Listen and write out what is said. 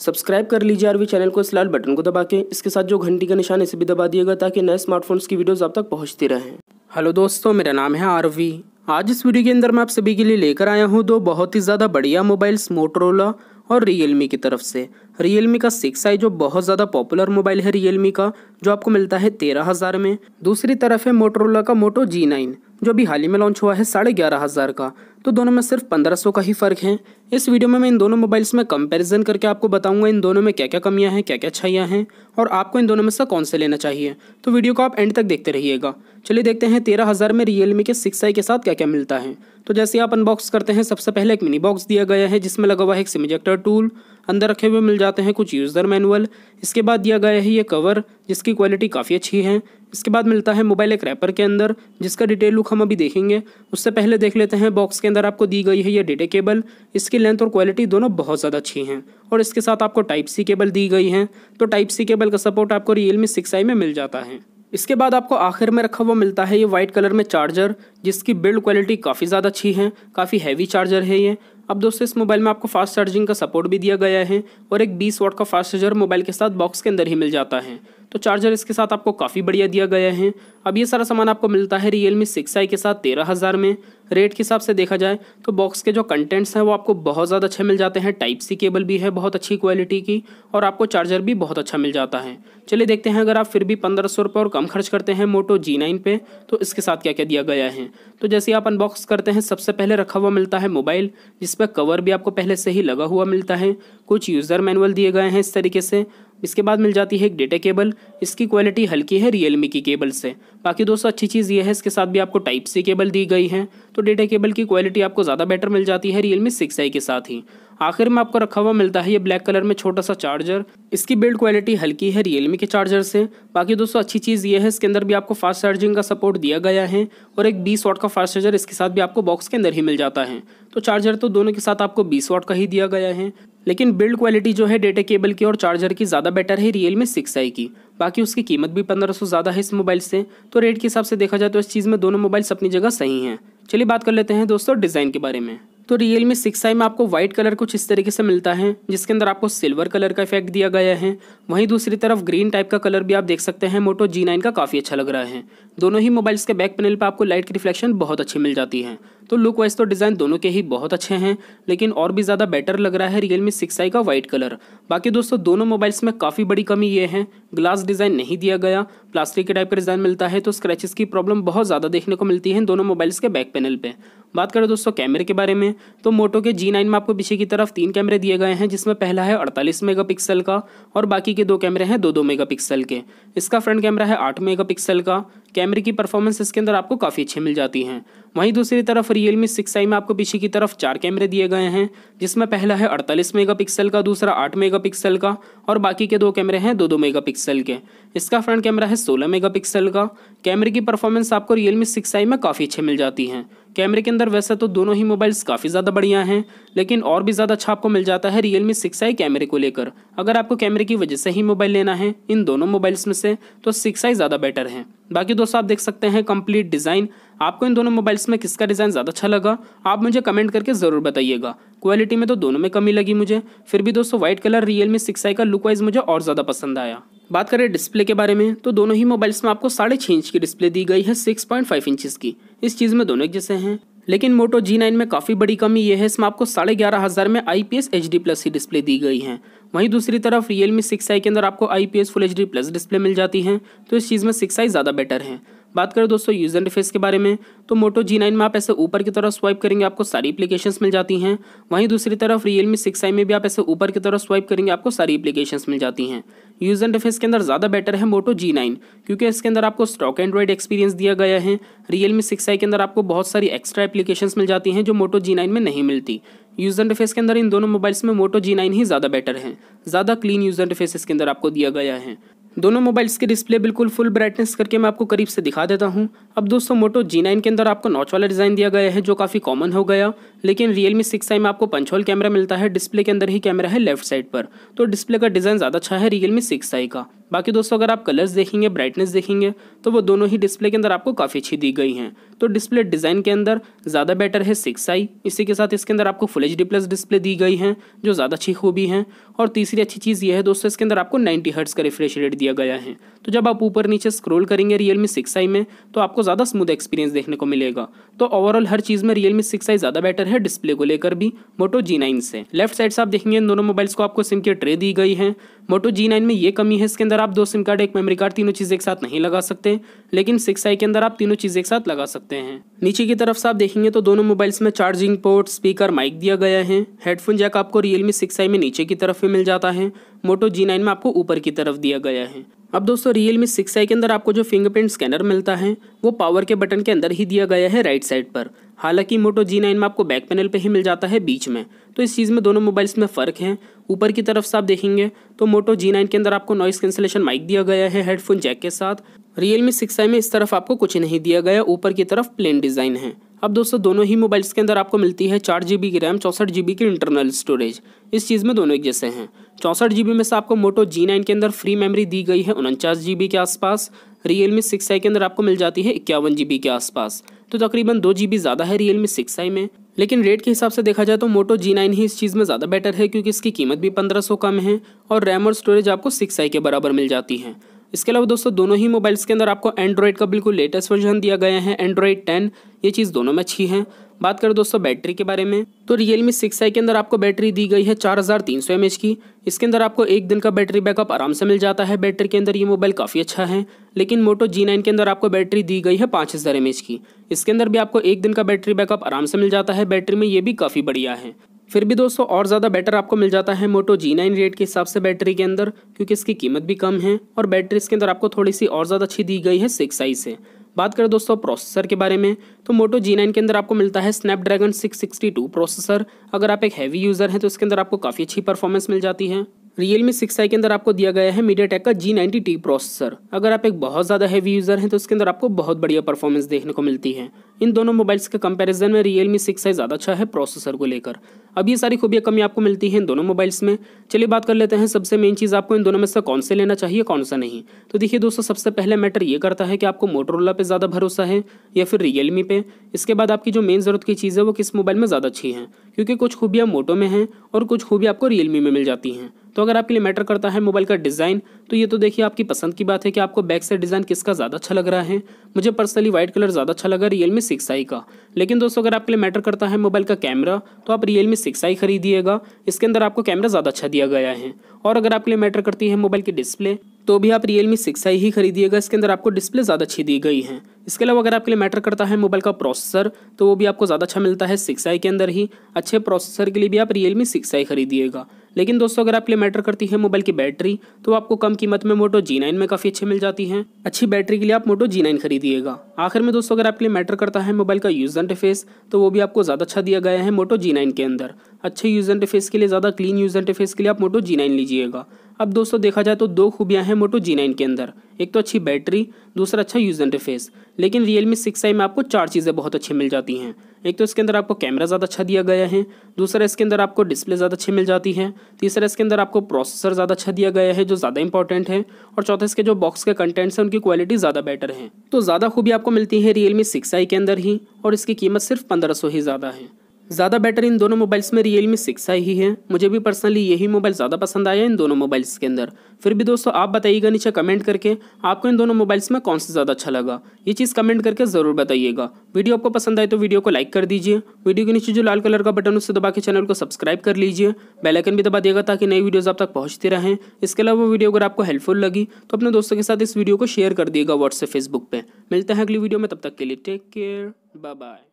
subscribe कर लीजिए RV channel को इस लाल बटन को दबा के इसके साथ जो घंटी का निशान इसे भी दबा दिएगा ताकि नए स्मार्टफोन्स की वीडियोस आप तक पहुंचती रहें हेलो दोस्तों मेरा नाम है आरवी आज इस वीडियो के अंदर मैं आप सभी के लिए लेकर आया हूँ दो बहुत ही ज़्यादा बढ़िया मोबाइल्स मोटरोला और रियलमी की तरफ से रियलमी का सिक्स आई जो बहुत ज़्यादा पॉपुलर मोबाइल है रियलमी का जो आपको मिलता है तेरह हज़ार में दूसरी तरफ है मोटरोला का मोटो जी नाइन जो अभी हाल ही में लॉन्च हुआ है साढ़े ग्यारह हज़ार का तो दोनों में सिर्फ पंद्रह सौ का ही फ़र्क है इस वीडियो में मैं इन दोनों मोबाइल्स में कंपैरिजन करके आपको बताऊंगा इन दोनों में क्या क्या कमियां हैं क्या क्या अच्छाइयाँ हैं और आपको इन दोनों में से कौन से लेना चाहिए तो वीडियो को आप एंड तक देखते रहिएगा चलिए देखते हैं तेरह हज़ार में रियलमी के सिक्स आई के साथ क्या क्या मिलता है तो जैसे आप अनबॉक्स करते हैं सबसे पहले एक मिनी बॉक्स दिया गया है जिसमें लगा हुआ है एक सिमजेक्टर टूल अंदर रखे हुए मिल जाते हैं कुछ यूज़र मैनुअल इसके बाद दिया गया है ये कवर जिसकी क्वालिटी काफ़ी अच्छी है इसके बाद मिलता है मोबाइल एक रैपर के अंदर जिसका डिटेल लुक हम अभी देखेंगे उससे पहले देख लेते हैं बॉक्स के अंदर आपको दी गई है ये डेटे केबल इसकी लेंथ और क्वालिटी दोनों बहुत ज़्यादा अच्छी हैं और इसके साथ आपको टाइप सी केबल दी गई है तो टाइप सी केबल का सपोर्ट आपको रियलमी सिक्स आई में मिल जाता है इसके बाद आपको आखिर में रखा हुआ मिलता है ये वाइट कलर में चार्जर जिसकी बिल्ड क्वालिटी काफ़ी ज़्यादा अच्छी है काफ़ी हैवी चार्जर है ये अब दोस्तों इस मोबाइल में आपको फास्ट चार्जिंग का सपोर्ट भी दिया गया है और एक 20 वाट का फास्ट चार्जर मोबाइल के साथ बॉक्स के अंदर ही मिल जाता है तो चार्जर इसके साथ आपको काफ़ी बढ़िया दिया गया है अब ये सारा सामान आपको मिलता है रियल मी सिक्स आई के साथ तेरह हज़ार में रेट के हिसाब से देखा जाए तो बॉक्स के जो कंटेंट्स हैं वो आपको बहुत ज़्यादा अच्छे मिल जाते हैं टाइप सी केबल भी है बहुत अच्छी क्वालिटी की और आपको चार्जर भी बहुत अच्छा मिल जाता है चलिए देखते हैं अगर आप फिर भी पंद्रह सौ रुपये और कम खर्च करते हैं मोटो जी नाइन पे तो इसके साथ क्या क्या दिया गया है तो जैसे आप अनबॉक्स करते हैं सबसे पहले रखा हुआ मिलता है मोबाइल जिस पर कवर भी आपको पहले से ही लगा हुआ मिलता है कुछ यूज़र मैनुअल दिए गए हैं इस तरीके से इसके बाद मिल जाती है एक डेटा केबल इसकी क्वालिटी हल्की है रियल की केबल से बाकी दोस्तों अच्छी चीज़ ये है इसके साथ भी आपको टाइप सी केबल दी गई है तो डेटा केबल की क्वालिटी आपको ज़्यादा बेटर मिल जाती है रियलमी सिक्स आई के साथ ही आखिर में आपको रखा हुआ मिलता है ये ब्लैक कलर में छोटा सा चार्जर इसकी बिल्ड क्वालिटी हल्की है रियलमी के चार्जर से बाकी दोस्तों अच्छी चीज़ ये है इसके अंदर भी आपको फास्ट चार्जिंग का सपोर्ट दिया गया है और एक बीस वाट का फास्ट चार्जर इसके साथ भी आपको बॉक्स के अंदर ही मिल जाता है तो चार्जर तो दोनों के साथ आपको बीस वाट का ही दिया गया है लेकिन बिल्ड क्वालिटी जो है डेटा केबल की और चार्जर की ज़्यादा बेटर है रियल में सिक्स आई की बाकी उसकी कीमत भी पंद्रह सौ ज़्यादा है इस मोबाइल से तो रेट के हिसाब से देखा जाए तो इस चीज़ में दोनों मोबाइल्स अपनी जगह सही हैं चलिए बात कर लेते हैं दोस्तों डिज़ाइन के बारे में तो रियल मी सिक्स आई में आपको व्हाइट कलर कुछ इस तरीके से मिलता है जिसके अंदर आपको सिल्वर कलर का इफेक्ट दिया गया है वहीं दूसरी तरफ ग्रीन टाइप का कलर भी आप देख सकते हैं मोटो जी नाइन का काफ़ी अच्छा लग रहा है दोनों ही मोबाइल्स के बैक पैनल पर आपको लाइट की रिफ्लेक्शन बहुत अच्छी मिल जाती है तो लुक वाइज तो डिज़ाइन दोनों के ही बहुत अच्छे हैं लेकिन और भी ज़्यादा बेटर लग रहा है रियल मी सिक्स आई का वाइट कलर बाकी दोस्तों दोनों मोबाइल्स में काफ़ी बड़ी कमी ये है ग्लास डिज़ाइन नहीं दिया गया प्लास्टिक के टाइप का डिज़ाइन मिलता है तो स्क्रैचेस की प्रॉब्लम बहुत ज़्यादा देखने को मिलती है दोनों मोबाइल्स के बैक पैनल पर बात करें दोस्तों कैमरे के बारे में तो मोटो के जी नाइन में आपको पीछे की तरफ तीन कैमरे दिए गए हैं जिसमें पहला है अड़तालीस मेगापिक्सल का और बाकी के दो कैमरे हैं दो दो मेगापिक्सल के इसका फ्रंट कैमरा है आठ मेगापिक्सल का कैमरे की परफॉर्मेंस इसके अंदर आपको काफ़ी अच्छी मिल जाती है वहीं दूसरी तरफ रियल मी सिक्स आई में आपको पीछे की तरफ चार कैमरे दिए गए हैं जिसमें पहला है अड़तालीस मेगापिक्सल का दूसरा आठ मेगापिक्सल का और बाकी के दो कैमरे हैं दो दो मेगापिक्सल के इसका फ्रंट कैमरा है सोलह मेगापिक्सल का कैमरे की परफॉर्मेंस आपको रियलमी सिक्स आई में काफ़ी अच्छी मिल जाती है कैमरे के अंदर वैसे तो दोनों ही मोबाइल्स काफ़ी ज़्यादा बढ़िया हैं लेकिन और भी ज़्यादा अच्छा आपको मिल जाता है रियल मी सिक्स आई कैमरे को लेकर अगर आपको कैमरे की वजह से ही मोबाइल लेना है इन दोनों मोबाइल्स में से तो सिक्स आई ज़्यादा बेटर है बाकी दोस्तों आप देख सकते हैं कंप्लीट डिज़ाइन आपको इन दोनों मोबाइल्स में किसका डिज़ाइन ज़्यादा अच्छा लगा आप मुझे कमेंट करके ज़रूर बताइएगा क्वालिटी में तो दोनों में कमी लगी मुझे फिर भी दोस्तों white colour Realme six i का लुक वाइज मुझे और ज़्यादा पसंद आया बात करें डिस्प्ले के बारे में तो दोनों ही मोबाइल्स में आपको साढ़े छः इंच की डिस्प्ले दी गई है सिक्स पॉइंट फाइव इंचज की इस चीज़ में दोनों एक जैसे हैं लेकिन मोटो जी नाइन में काफ़ी बड़ी कमी यह है इसमें आपको साढ़े ग्यारह हज़ार में I P S H D plus की डिस्प्ले दी गई है वहीं दूसरी तरफ रियल मी सिक्स आई के अंदर आपको I P S full H D plus display मिल जाती है तो इस चीज़ में सिक्स आई ज़्यादा बेटर है बात करें दोस्तों यूजर इंटरफेस के बारे में तो मोटो जी नाइन में आप ऐसे ऊपर की तरफ स्वाइप करेंगे आपको सारी एप्लीकेशंस मिल जाती हैं वहीं दूसरी तरफ रियल मी सिक्स आई में भी आप ऐसे ऊपर की तरफ स्वाइप करेंगे आपको सारी एप्लीकेशंस मिल जाती हैं यूजर इंटरफेस के अंदर ज़्यादा बेटर है मोटो जी नाइन क्योंकि इसके अंदर आपको स्टॉक एंड्रॉइड एक्सपीरियंस दिया गया है रियल मी सिक्स के अंदर आपको बहुत सारी एक्स्ट्रा एप्लीकेशंस मिल जाती हैं जो मोटो जी नाइन में नहीं मिलती यूजर इंटरफेस के अंदर इन दोनों मोबाइल्स में मोटो जी नाइन ही ज़्यादा बेटर है ज़्यादा क्लीन यूजर इंटरफेस इसके अंदर आपको दिया गया है दोनों मोबाइल्स के डिस्प्ले बिल्कुल फुल ब्राइटनेस करके मैं आपको करीब से दिखा देता हूँ अब दोस्तों मोटो जी नाइन के अंदर आपको नॉच वाला डिज़ाइन दिया गया है जो काफ़ी कॉमन हो गया लेकिन रियल मी सिक्स आई में आपको पंचोल कैमरा मिलता है डिस्प्ले के अंदर ही कैमरा है लेफ्ट साइड पर तो डिस्प्ले का डिज़ाइन ज़्यादा अच्छा है रियल मी सिक्स आई का बाकी दोस्तों अगर आप कलर्स देखेंगे ब्राइटनेस देखेंगे तो वो दोनों ही डिस्प्ले के अंदर आपको काफ़ी अच्छी दी गई हैं तो डिस्प्ले डिज़ाइन के अंदर ज़्यादा बेटर है सिक्स आई इसी के साथ इसके अंदर आपको full H D plus display दी गई हैं जो ज़्यादा अच्छी खूबी हैं और तीसरी अच्छी चीज़ यह है दोस्तों इसके अंदर आपको नाइन्टी हर्ट्स का रिफ्रेश रेट दिया गया है तो जब आप ऊपर नीचे स्क्रोल करेंगे रियल मी सिक्स आई में तो आपको ज़्यादा स्मूथ एक्सपीरियंस देखने को मिलेगा तो ओवरऑल हर चीज़ में रियल मी सिक्स आई ज़्यादा बेटर है डिस्प्ले को लेकर भी मोटो जी नाइन से लेफ्ट साइड से आप देखेंगे इन दोनों मोबाइल्स को आपको सिम की ट्रे दी गई है मोटो जी नाइन में ये कमी है इसके अंदर अंदर आप दो सिम कार्ड एक मेमोरी कार्ड तीनों चीज़ एक साथ नहीं लगा सकते लेकिन सिक्स आई के अंदर आप तीनों चीज़ एक साथ लगा सकते हैं नीचे की तरफ से आप देखेंगे तो दोनों मोबाइल्स में चार्जिंग पोर्ट स्पीकर माइक दिया गया है हेडफोन जैक आपको रियलमी सिक्स आई में नीचे की तरफ भी मिल जाता है मोटो जी नाइन में आपको ऊपर की तरफ दिया गया है अब दोस्तों रियल मी सिक्स आई के अंदर आपको जो फिंगरप्रिंट स्कैनर मिलता है वो पावर के बटन के अंदर ही दिया गया है राइट साइड पर हालांकि मोटो जी नाइन में आपको बैक पैनल पे ही मिल जाता है बीच में तो इस चीज़ में दोनों मोबाइल्स में फ़र्क है ऊपर की तरफ से आप देखेंगे तो मोटो जी नाइन के अंदर आपको नॉइस कैंसिलेशन माइक दिया गया है हेडफोन जैक के साथ रियल मी सिक्स आई में इस तरफ आपको कुछ नहीं दिया गया ऊपर की तरफ प्लेन डिज़ाइन है अब दोस्तों दोनों ही मोबाइल्स के अंदर आपको मिलती है चार जी की रैम चौंसठ जी की इंटरनल स्टोरेज इस चीज़ में दोनों एक जैसे हैं चौंसठ जी में से आपको मोटो जी नाइन के अंदर फ्री मेमोरी दी गई है उनचास जी के आसपास रियल मी सिक्स आई के अंदर आपको मिल जाती है इक्यावन जी के आसपास तो तकरीबन दो जी ज़्यादा है रियल मी सिक्स आई में लेकिन रेट के हिसाब से देखा जाए तो मोटो जी नाइन ही इस चीज़ में ज़्यादा बेटर है क्योंकि इसकी कीमत भी पंद्रह सौ कम है और रैम और स्टोरेज आपको सिक्स आई के बराबर मिल जाती है इसके अलावा दोस्तों दोनों ही मोबाइल्स के अंदर आपको एंड्रॉयड का बिल्कुल लेटेस्ट वर्जन दिया गया है एंड्रॉयड टेन ये चीज़ दोनों में अच्छी है बात करें दोस्तों बैटरी के बारे में तो रियल मी सिक्स आई के अंदर आपको बैटरी दी गई है चार हज़ार तीन सौ एम एच की इसके अंदर आपको एक दिन का बैटरी बैकअप आराम से मिल जाता है बैटरी के अंदर ये मोबाइल काफ़ी अच्छा है लेकिन मोटो जी नाइन के अंदर आपको बैटरी दी गई है पाँच हज़ार एम एच की इसके अंदर भी आपको एक दिन का बैटरी बैकअप आराम से मिल जाता है बैटरी में ये भी काफ़ी बढ़िया है फिर भी दोस्तों और ज़्यादा बेटर आपको मिल जाता है मोटो जी नाइन रेट के हिसाब से बैटरी के अंदर क्योंकि इसकी कीमत भी कम है और बैटरी इसके अंदर आपको थोड़ी सी और ज़्यादा अच्छी दी गई है सिक्स साइज से बात करें दोस्तों प्रोसेसर के बारे में तो मोटो जी नाइन के अंदर आपको मिलता है स्नैपड्रैगन 662 प्रोसेसर अगर आप एक हैवी यूज़र हैं तो इसके अंदर आपको काफ़ी अच्छी परफॉर्मेंस मिल जाती है रियलमी सिक्स आई के अंदर आपको दिया गया है मीडिया का जी नाइनटी टी प्रोसेसर अगर आप एक बहुत ज़्यादा हैवी यूज़र हैं तो इसके अंदर आपको बहुत बढ़िया परफॉर्मेंस देखने को मिलती है इन दोनों मोबाइल्स के कंपैरिजन में रियल मी सिक्स आई ज़्यादा अच्छा है प्रोसेसर को लेकर अब ये सारी खूबियाँ कमी आपको मिलती हैं इन दोनों मोबाइल्स में चलिए बात कर लेते हैं सबसे मेन चीज़ आपको इन दोनों में से कौन से लेना चाहिए कौन सा नहीं तो देखिए दोस्तों सबसे पहले मैटर ये करता है कि आपको मोटरोला पे ज़्यादा भरोसा है या फिर रियलमी पे इसके बाद आपकी जो मेन ज़रूरत की चीज़ है वो किस मोबाइल में ज़्यादा अच्छी है क्योंकि कुछ खूबियाँ मोटो में हैं और कुछ खूबियाँ आपको रियलमी में मिल जाती हैं तो अगर आपके लिए मैटर करता है मोबाइल का डिज़ाइन तो ये तो देखिए आपकी पसंद की बात है कि आपको बैक साइड डिज़ाइन किसका ज़्यादा अच्छा लग रहा है मुझे पर्सनली व्हाइट कलर ज़्यादा अच्छा लगा रियल मी सिक्स आई का लेकिन दोस्तों अगर आपके लिए मैटर करता है मोबाइल का कैमरा तो आप रियल मी सिक्स आई खरीदिएगा इसके अंदर आपको कैमरा ज़्यादा अच्छा दिया गया है और अगर आपके लिए मैटर करती है मोबाइल की डिस्प्ले तो भी आप रियल मी सिक्स आई ही खरीदिएगा इसके अंदर आपको डिस्प्ले ज़्यादा अच्छी दी गई है इसके अलावा अगर आपके लिए मैटर करता है मोबाइल का प्रोसेसर तो वो भी आपको ज़्यादा अच्छा मिलता है सिक्स आई के अंदर ही अच्छे प्रोसेसर के लिए भी आप रियल मी सिक्स आई खरीदिएगा लेकिन दोस्तों अगर आपके लिए मैटर करती है मोबाइल की बैटरी तो आपको कम कीमत में मोटो जी नाइन में काफ़ी अच्छे मिल जाती है अच्छी बैटरी के लिए आप मोटो जी नाइन खरीदिएगा आखिर में दोस्तों अगर आपके लिए मैटर करता है मोबाइल का यूज़ इंटरफेस तो वो भी आपको ज़्यादा अच्छा दिया गया है मोटो जी नाइन के अंदर अच्छे यूज इंटरफेस के लिए ज़्यादा क्लीन यूज़ इंटरफेस के लिए आप मोटो जी नाइन लीजिएगा अब दोस्तों देखा जाए तो दो खूबियां हैं मोटो जी नाइन के अंदर एक तो अच्छी बैटरी दूसरा अच्छा यूज़ इंटरफेस लेकिन रियलमी सिक्स आई में आपको चार चीज़ें बहुत अच्छी मिल जाती हैं एक तो इसके अंदर आपको कैमरा ज़्यादा अच्छा दिया गया है दूसरा इसके अंदर आपको डिस्प्ले ज़्यादा अच्छी मिल जाती है तीसरा इसके अंदर आपको प्रोसेसर ज़्यादा अच्छा दिया गया है जो ज़्यादा इंपॉर्टेंट है और चौथा इसके जो बॉक्स के कंटेंट्स हैं उनकी क्वालिटी ज़्यादा बेटर है तो ज़्यादा खूबी आपको मिलती है रियलमी सिक्स आई के अंदर ही और इसकी कीमत सिर्फ पंद्रह ही ज़्यादा है ज़्यादा बेटर इन दोनों मोबाइल्स में रियल मी सिक्स आई ही है मुझे भी पर्सनली यही मोबाइल ज़्यादा पसंद आया इन दोनों मोबाइल्स के अंदर फिर भी दोस्तों आप बताइएगा नीचे कमेंट करके आपको इन दोनों मोबाइल्स में कौन सा ज़्यादा अच्छा लगा ये चीज़ कमेंट करके ज़रूर बताइएगा वीडियो आपको पसंद आए तो वीडियो को लाइक कर दीजिए वीडियो के नीचे जो लाल कलर का बटन उससे दबा के चैनल को सब्सक्राइब कर लीजिए बेलाइकन भी दबा देगा ताकि नई वीडियोज़ आप तक पहुँचती रहें इसके अलावा वीडियो अगर आपको हेल्पफुल लगी तो अपने दोस्तों के साथ इस वीडियो को शेयर कर दिएगा व्हाट्सएप फेसबुक पर मिलते हैं अगली वीडियो में तब तक के लिए टेक केयर बाय बाय